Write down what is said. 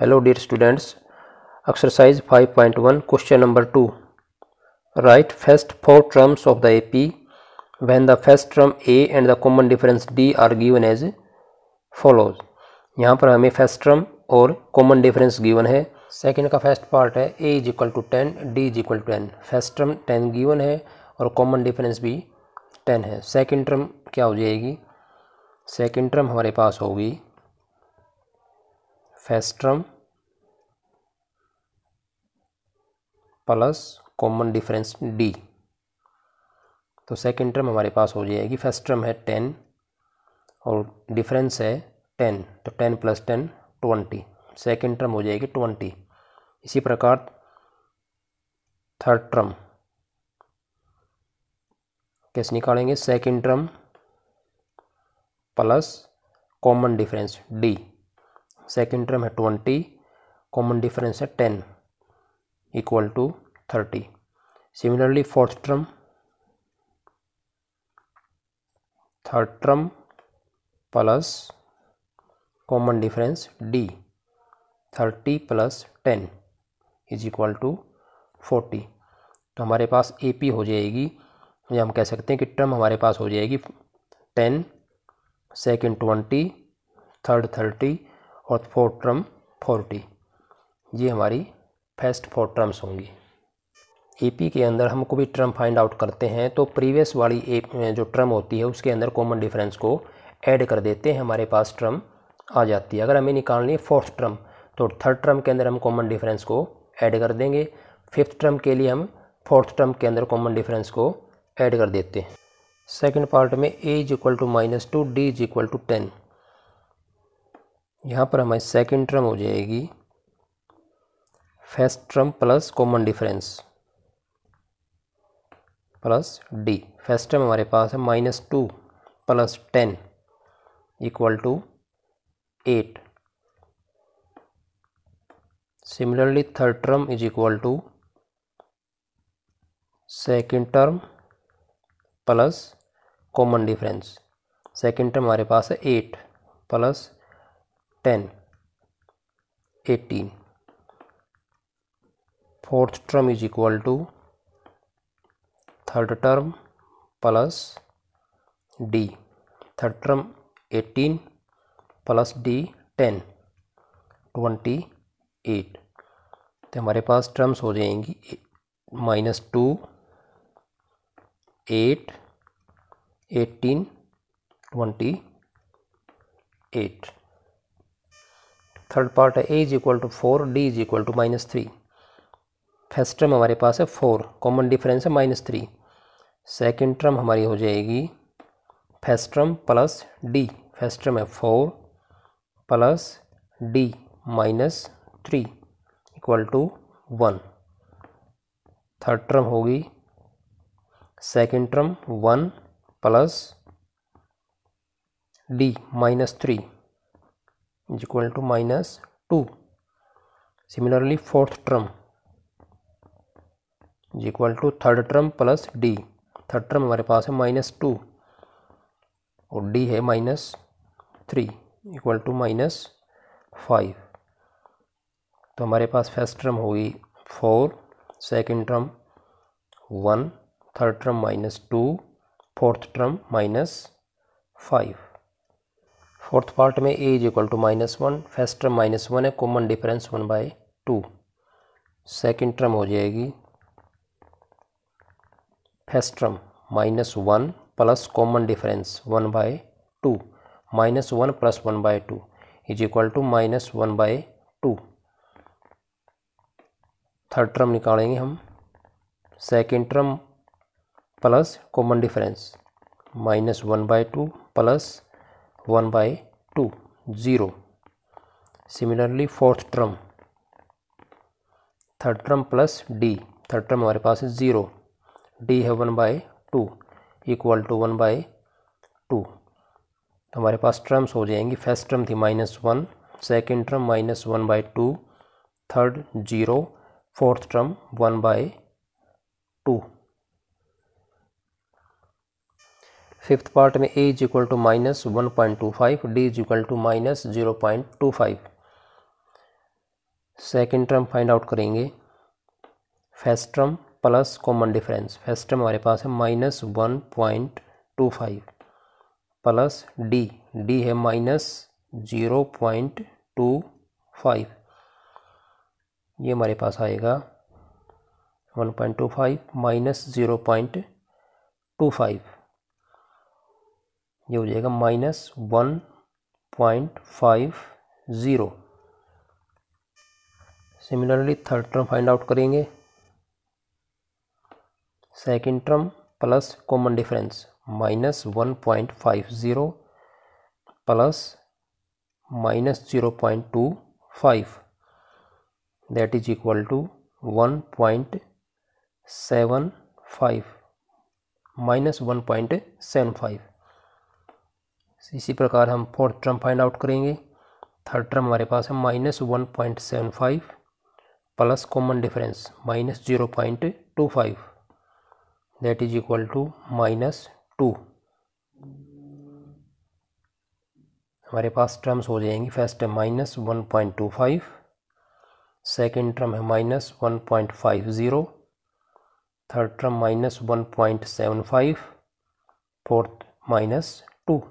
hello dear students exercise 5.1 question number two write first four terms of the A P when the first term a and the common difference d are given as follows यहाँ पर हमें first term और common difference given है second का first part है a is equal to ten d is equal to ten first term ten given है और common difference भी टेन है सेकेंड टर्म क्या हो जाएगी सेकेंड टर्म हमारे पास होगी first term plus common difference d तो सेकेंड टर्म हमारे पास हो जाएगी फर्स्ट टर्म है टेन और डिफरेंस है टेन तो ten plus ten twenty second term हो जाएगी ट्वेंटी इसी प्रकार थर्ड टर्म कैसे निकालेंगे second term plus common difference d second term है ट्वेंटी कॉमन डिफरेंस है ten equal to thirty similarly fourth term third term plus common difference d thirty plus ten is equal to forty तो हमारे पास A P हो जाएगी या हम कह सकते हैं कि टर्म हमारे पास हो जाएगी ten second twenty third thirty और फोर ट्रम फोर्टी ये हमारी फर्स्ट फोर ट्रम्स होंगी एपी के अंदर हमको भी ट्रम फाइंड आउट करते हैं तो प्रीवियस वाली ए जो ट्रम होती है उसके अंदर कॉमन डिफरेंस को ऐड कर देते हैं हमारे पास ट्रम आ जाती है अगर हमें निकालनी है फोर्थ ट्रम तो थर्ड ट्रम के अंदर हम कॉमन डिफरेंस को ऐड कर देंगे फिफ्थ ट्रम के लिए हम फोर्थ टर्म के अंदर कॉमन डिफरेंस को ऐड कर देते हैं सेकेंड पार्ट में a is equal to minus two d is equal to ten यहाँ पर हमारी सेकेंड टर्म हो जाएगी first term plus common difference plus d first term हमारे पास है minus two plus ten equal to eight similarly third term is equal to second term plus common difference second term हमारे पास है eight plus ten eighteen fourth term is equal to third term plus d third term eighteen plus d ten twenty eight तो हमारे पास terms हो जाएंगी minus two eight eighteen twenty eight third part है a is equal to four d is equal to minus three first term हमारे पास है four common difference है माइनस थ्री सेकेंड टर्म हमारी हो जाएगी first term plus d first term है four plus d minus three equal to one third term होगी second term one plus d minus three is equal to minus two similarly fourth term is equal to third term plus d third term हमारे पास है minus two और d है minus three equal to minus five तो हमारे पास first term होगी four second term one third term minus two fourth term minus five fourth part में a is equal to minus one first term minus one है common difference one by two second term हो जाएगी first term minus one plus common difference one by two minus one plus one by two is equal to minus one by two third term निकालेंगे हम second term plus common difference minus one by two plus one by two zero similarly fourth term third term plus d third term हमारे पास है zero d है one by two equal to one by to तो हमारे पास terms हो जाएंगी first term थी minus one second term minus one by two third zero fourth term one by two fifth part में a is equal to minus one point two five d is equal to minus zero point two five second term find out करेंगे first term plus common difference first term हमारे पास है minus one point two five plus d d है minus zero point two five ये हमारे पास आएगा one point two five minus zero point two five ये हो जाएगा minus one point five zero similarly third term find out करेंगे second term plus common difference minus one point five zero plus minus zero point two five that is equal to one point seven five minus one point seven five इसी प्रकार हम fourth term find out करेंगे third term हमारे पास है minus one point seven five plus common difference minus zero point two five that is equal to minus two हमारे पास terms हो जाएंगी फर्स्ट है minus one point two five second term है minus one point five zero third term minus one point seven five fourth minus to